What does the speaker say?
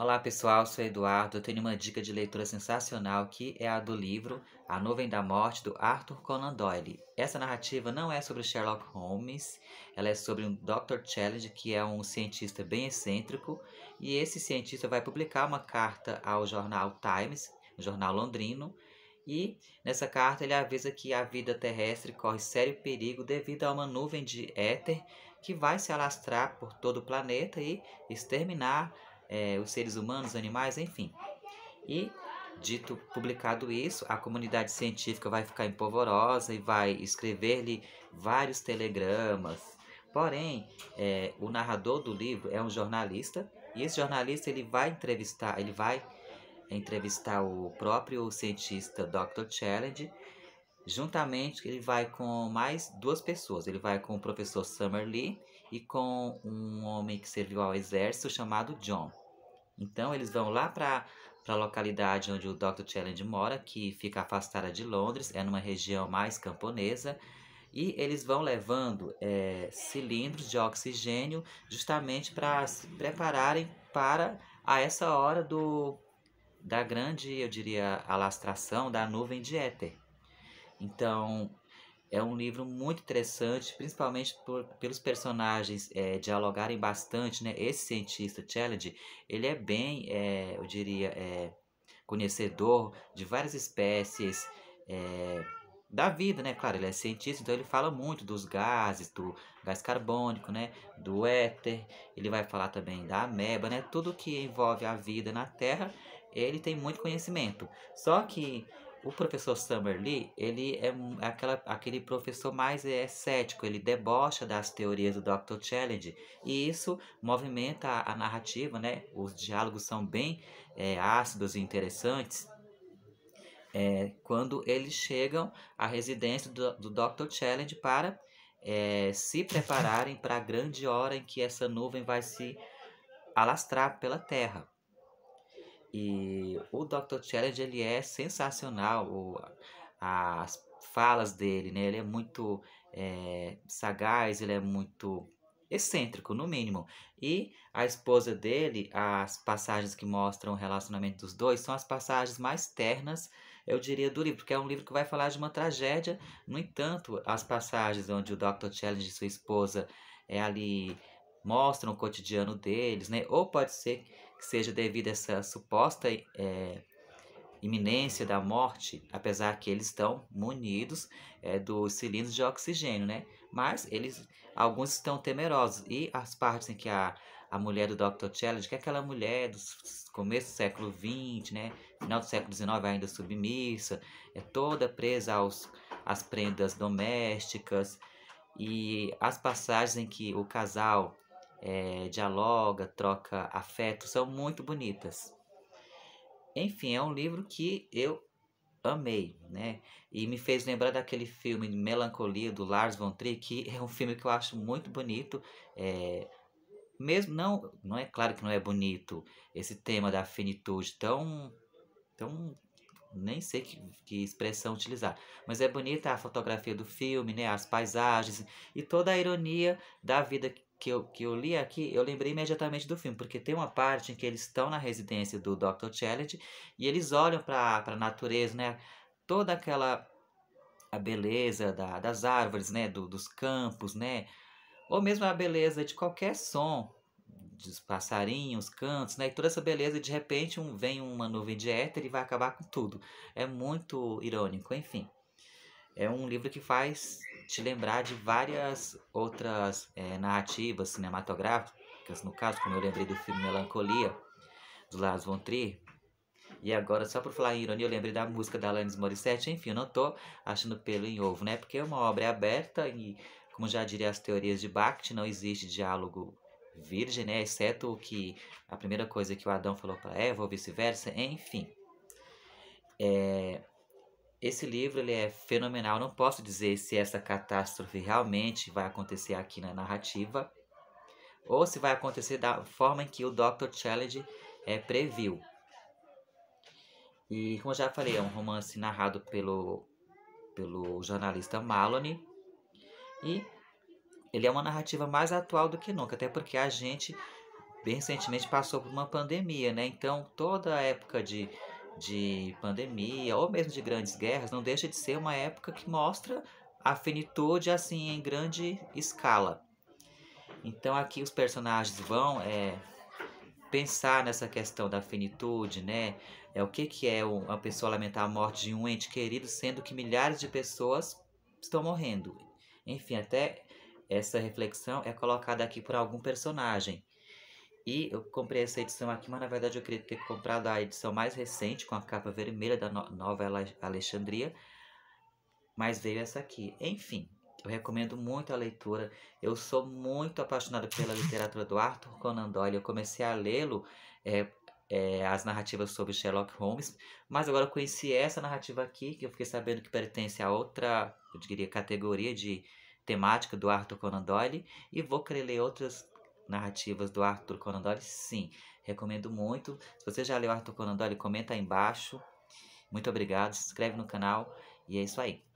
Olá pessoal, sou Eduardo. Eu tenho uma dica de leitura sensacional que é a do livro A Nuvem da Morte do Arthur Conan Doyle. Essa narrativa não é sobre Sherlock Holmes, ela é sobre um Dr. Challenge, que é um cientista bem excêntrico, e esse cientista vai publicar uma carta ao jornal Times, um jornal londrino, e nessa carta ele avisa que a vida terrestre corre sério perigo devido a uma nuvem de éter que vai se alastrar por todo o planeta e exterminar é, os seres humanos, animais, enfim. E, dito, publicado isso, a comunidade científica vai ficar empolvorosa e vai escrever-lhe vários telegramas. Porém, é, o narrador do livro é um jornalista e esse jornalista ele vai entrevistar, ele vai entrevistar o próprio cientista Dr. Challenge. Juntamente, ele vai com mais duas pessoas. Ele vai com o professor Summer Lee e com um homem que serviu ao exército chamado John. Então eles vão lá para a localidade onde o Dr. Challenge mora, que fica afastada de Londres, é numa região mais camponesa, e eles vão levando é, cilindros de oxigênio justamente para se prepararem para a essa hora do da grande, eu diria, alastração da nuvem de éter. Então, é um livro muito interessante, principalmente por, pelos personagens é, dialogarem bastante, né? Esse cientista, Challenge, ele é bem, é, eu diria, é, conhecedor de várias espécies é, da vida, né? Claro, ele é cientista, então ele fala muito dos gases, do gás carbônico, né? Do éter, ele vai falar também da ameba, né? Tudo que envolve a vida na Terra, ele tem muito conhecimento. Só que o professor Summerlee, ele é, é aquela, aquele professor mais é, cético, ele debocha das teorias do Dr. Challenge, e isso movimenta a, a narrativa, né? Os diálogos são bem é, ácidos e interessantes. É, quando eles chegam à residência do, do Dr. Challenge para é, se prepararem para a grande hora em que essa nuvem vai se alastrar pela Terra. E o Dr. Challenge ele é sensacional, o, as falas dele, né? Ele é muito é, sagaz, ele é muito excêntrico, no mínimo. E a esposa dele, as passagens que mostram o relacionamento dos dois são as passagens mais ternas, eu diria, do livro, porque é um livro que vai falar de uma tragédia. No entanto, as passagens onde o Dr. Challenge e sua esposa é ali mostram o cotidiano deles, né? Ou pode ser que seja devido a essa suposta é, iminência da morte, apesar que eles estão munidos é, dos cilindros de oxigênio, né? Mas eles, alguns estão temerosos e as partes em que a, a mulher do Dr. Challenge, que é aquela mulher do começo do século XX, né? Final do século XIX ainda submissa, é toda presa aos às prendas domésticas e as passagens em que o casal é, dialoga, troca afeto, são muito bonitas. Enfim, é um livro que eu amei, né? E me fez lembrar daquele filme Melancolia do Lars von Trier, que é um filme que eu acho muito bonito. É... Mesmo não, não é claro que não é bonito esse tema da finitude tão, tão nem sei que, que expressão utilizar, mas é bonita a fotografia do filme, né? As paisagens e toda a ironia da vida que eu, que eu li aqui, eu lembrei imediatamente do filme, porque tem uma parte em que eles estão na residência do Dr. Challenge e eles olham para a natureza, né? Toda aquela a beleza da, das árvores, né? Do, dos campos, né? Ou mesmo a beleza de qualquer som, dos passarinhos, cantos, né? E toda essa beleza, de repente, um, vem uma nuvem de éter e vai acabar com tudo. É muito irônico, enfim é um livro que faz te lembrar de várias outras é, narrativas cinematográficas, no caso, como eu lembrei do filme Melancolia, do Lars von Trier. E agora, só por falar em ironia, eu lembrei da música da Alanis Morissette. Enfim, eu não tô achando pelo em ovo, né? Porque é uma obra aberta e, como já diria as teorias de Bakht, não existe diálogo virgem, né? Exceto que a primeira coisa que o Adão falou para Eva ou vice-versa. Enfim. É, esse livro ele é fenomenal. Não posso dizer se essa catástrofe realmente vai acontecer aqui na narrativa ou se vai acontecer da forma em que o Dr. Challenge é, previu. E como já falei, é um romance narrado pelo, pelo jornalista Maloney e ele é uma narrativa mais atual do que nunca, até porque a gente bem recentemente passou por uma pandemia, né? Então toda a época de de pandemia ou mesmo de grandes guerras, não deixa de ser uma época que mostra a finitude assim em grande escala. Então aqui os personagens vão é, pensar nessa questão da finitude, né? É o que que é uma pessoa lamentar a morte de um ente querido, sendo que milhares de pessoas estão morrendo. Enfim, até essa reflexão é colocada aqui por algum personagem. E eu comprei essa edição aqui, mas na verdade eu queria ter comprado a edição mais recente, com a capa vermelha da no nova Alexandria. Mas veio essa aqui. Enfim, eu recomendo muito a leitura. Eu sou muito apaixonado pela literatura do Arthur Conan Doyle. Eu comecei a lê-lo, é, é, as narrativas sobre Sherlock Holmes, mas agora eu conheci essa narrativa aqui, que eu fiquei sabendo que pertence a outra, eu diria, categoria de temática do Arthur Conan Doyle, e vou querer ler outras narrativas do Arthur Conan Doyle? Sim, recomendo muito. Se você já leu Arthur Conan Doyle, comenta aí embaixo. Muito obrigado, se inscreve no canal e é isso aí.